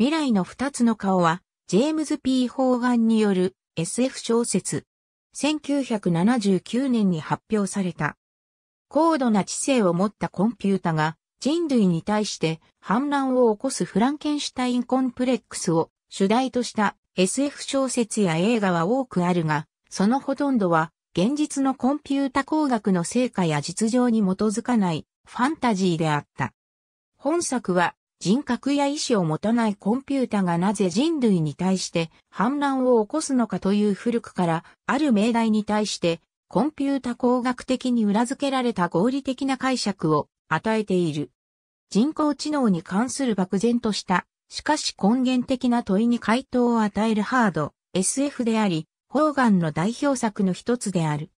未来の二つの顔は、ジェームズ・ P・ ホーガンによる SF 小説。1979年に発表された。高度な知性を持ったコンピュータが人類に対して反乱を起こすフランケンシュタインコンプレックスを主題とした SF 小説や映画は多くあるが、そのほとんどは現実のコンピュータ工学の成果や実情に基づかないファンタジーであった。本作は人格や意志を持たないコンピュータがなぜ人類に対して反乱を起こすのかという古くからある命題に対してコンピュータ工学的に裏付けられた合理的な解釈を与えている。人工知能に関する漠然とした、しかし根源的な問いに回答を与えるハード、SF であり、ホーガンの代表作の一つである。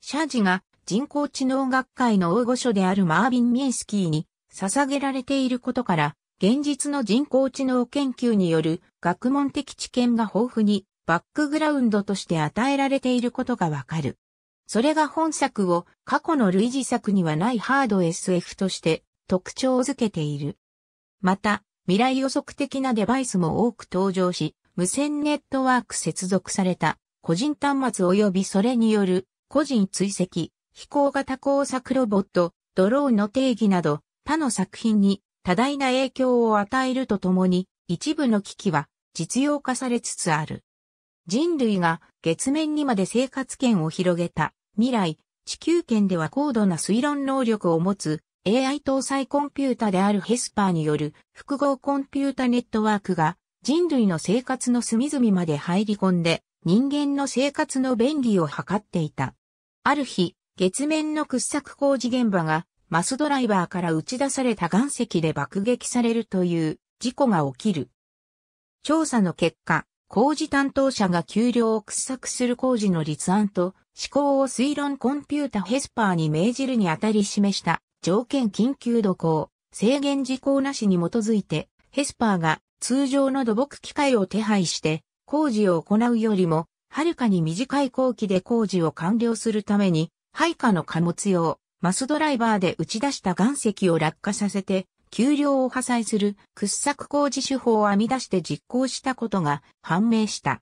シャージが人工知能学会の大御所であるマービン・ミンスキーに捧げられていることから、現実の人工知能研究による学問的知見が豊富にバックグラウンドとして与えられていることがわかる。それが本作を過去の類似作にはないハード SF として特徴づけている。また、未来予測的なデバイスも多く登場し、無線ネットワーク接続された個人端末及びそれによる個人追跡、飛行型工作ロボット、ドローンの定義など他の作品に多大な影響を与えるとともに、一部の機器は実用化されつつある。人類が月面にまで生活圏を広げた未来、地球圏では高度な推論能力を持つ AI 搭載コンピュータであるヘスパーによる複合コンピュータネットワークが人類の生活の隅々まで入り込んで人間の生活の便利を図っていた。ある日、月面の掘削工事現場がマスドライバーから打ち出された岩石で爆撃されるという事故が起きる。調査の結果、工事担当者が給料を掘削する工事の立案と思考を推論コンピュータヘスパーに命じるにあたり示した条件緊急度項、制限事項なしに基づいてヘスパーが通常の土木機械を手配して工事を行うよりもはるかに短い工期で工事を完了するために配下の貨物用、マスドライバーで打ち出した岩石を落下させて、丘陵を破砕する掘削工事手法を編み出して実行したことが判明した。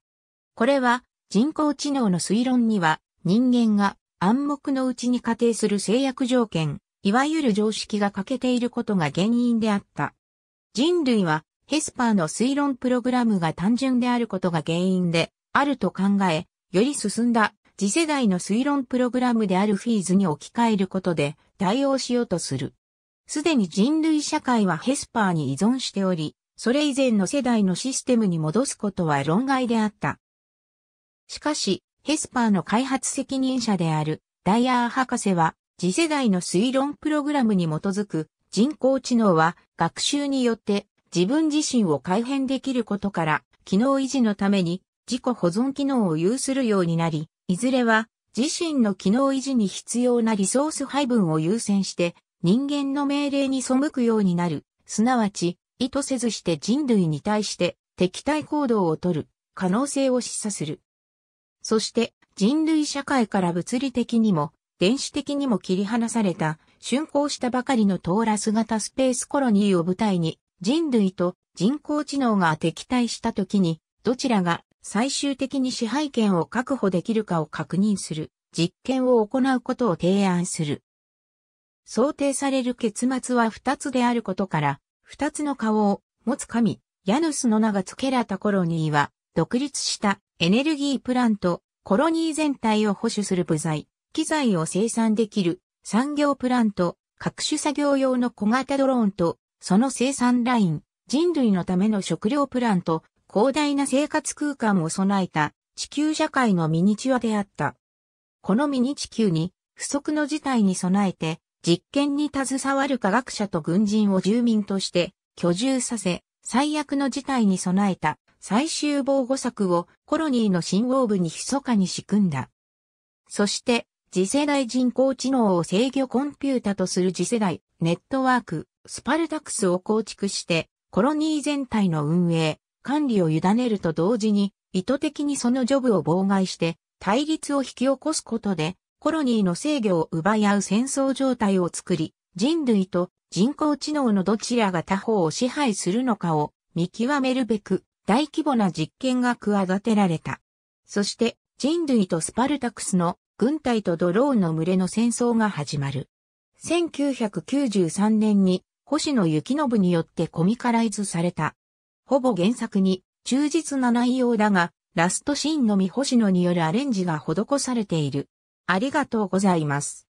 これは人工知能の推論には人間が暗黙のうちに仮定する制約条件、いわゆる常識が欠けていることが原因であった。人類はヘスパーの推論プログラムが単純であることが原因であると考え、より進んだ次世代の推論プログラムであるフィーズに置き換えることで対応しようとする。すでに人類社会はヘスパーに依存しており、それ以前の世代のシステムに戻すことは論外であった。しかし、ヘスパーの開発責任者であるダイヤー博士は、次世代の推論プログラムに基づく人工知能は学習によって自分自身を改変できることから、機能維持のために自己保存機能を有するようになり、いずれは自身の機能維持に必要なリソース配分を優先して人間の命令に背くようになる、すなわち意図せずして人類に対して敵対行動をとる可能性を示唆する。そして人類社会から物理的にも電子的にも切り離された竣工したばかりのトーラス型スペースコロニーを舞台に人類と人工知能が敵対した時にどちらが最終的に支配権を確保できるかを確認する実験を行うことを提案する。想定される結末は二つであることから、二つの顔を持つ神、ヤヌスの名が付けられたコロニーは、独立したエネルギープラント、コロニー全体を保守する部材、機材を生産できる産業プラント、各種作業用の小型ドローンと、その生産ライン、人類のための食料プラント、広大な生活空間を備えた地球社会のミニチュアであった。このミニ地球に不測の事態に備えて実験に携わる科学者と軍人を住民として居住させ、最悪の事態に備えた最終防護策をコロニーの信号部に密かに仕組んだ。そして、次世代人工知能を制御コンピュータとする次世代ネットワーク、スパルタクスを構築して、コロニー全体の運営、管理を委ねると同時に、意図的にそのジョブを妨害して、対立を引き起こすことで、コロニーの制御を奪い合う戦争状態を作り、人類と人工知能のどちらが他方を支配するのかを見極めるべく大規模な実験が企てられた。そして人類とスパルタクスの軍隊とドローンの群れの戦争が始まる。1993年に星野幸信によってコミカライズされたほぼ原作に忠実な内容だが、ラストシーンのみ星野によるアレンジが施されている。ありがとうございます。